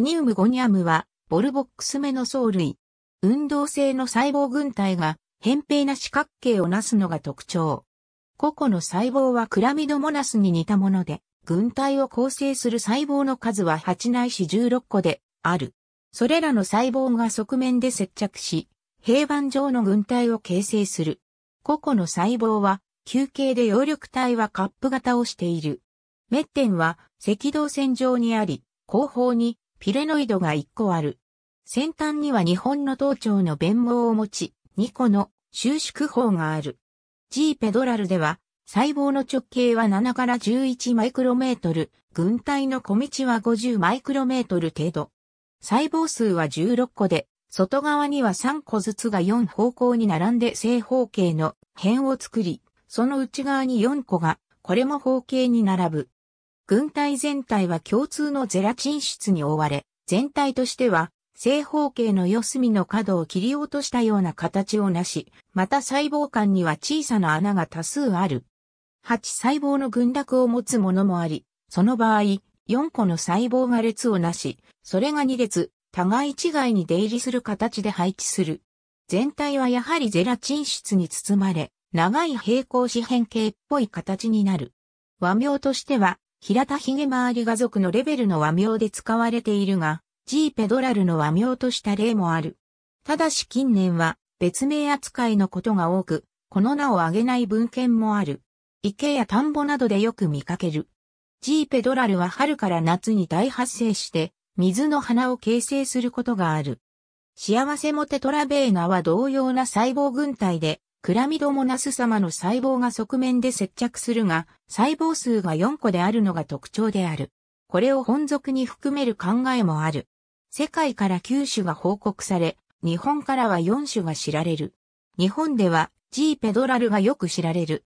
ニウムゴニアムは、ボルボックス目の藻類。運動性の細胞群体が、扁平な四角形をなすのが特徴。個々の細胞はクラミドモナスに似たもので、群体を構成する細胞の数は8ないし16個である。それらの細胞が側面で接着し、平板上の群体を形成する。個々の細胞は、球形で葉緑体はカップ型をしている。メッテンは赤道線上にあり、後方にピレノイドが1個ある。先端には日本の頭頂の弁毛を持ち、2個の収縮法がある。G ペドラルでは、細胞の直径は7から11マイクロメートル、群体の小道は50マイクロメートル程度。細胞数は16個で、外側には3個ずつが4方向に並んで正方形の辺を作り、その内側に4個が、これも方形に並ぶ。軍隊全体は共通のゼラチン質に覆われ、全体としては正方形の四隅の角を切り落としたような形をなし、また細胞間には小さな穴が多数ある。8細胞の群落を持つものもあり、その場合、4個の細胞が列をなし、それが2列、互い違いに出入りする形で配置する。全体はやはりゼラチン質に包まれ、長い平行四辺形っぽい形になる。和名としては、平田ひげ回り画族のレベルの和名で使われているが、ジーペドラルの和名とした例もある。ただし近年は別名扱いのことが多く、この名を挙げない文献もある。池や田んぼなどでよく見かける。ジーペドラルは春から夏に大発生して、水の花を形成することがある。幸せモテトラベーナは同様な細胞群体で、クラミドモナス様の細胞が側面で接着するが、細胞数が4個であるのが特徴である。これを本属に含める考えもある。世界から9種が報告され、日本からは4種が知られる。日本では G ペドラルがよく知られる。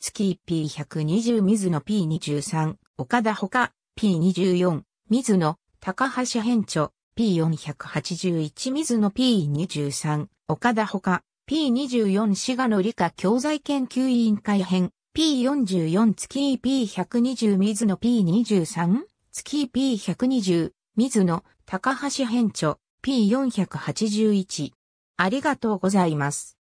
月 P120 水の P23、岡田他 P24、水の高橋編著 P481 水の P23、岡田他 P24 滋賀の理科教材研究委員会編 P44 月 P120 水野 P23 月 P120 水野高橋編著 P481 ありがとうございます。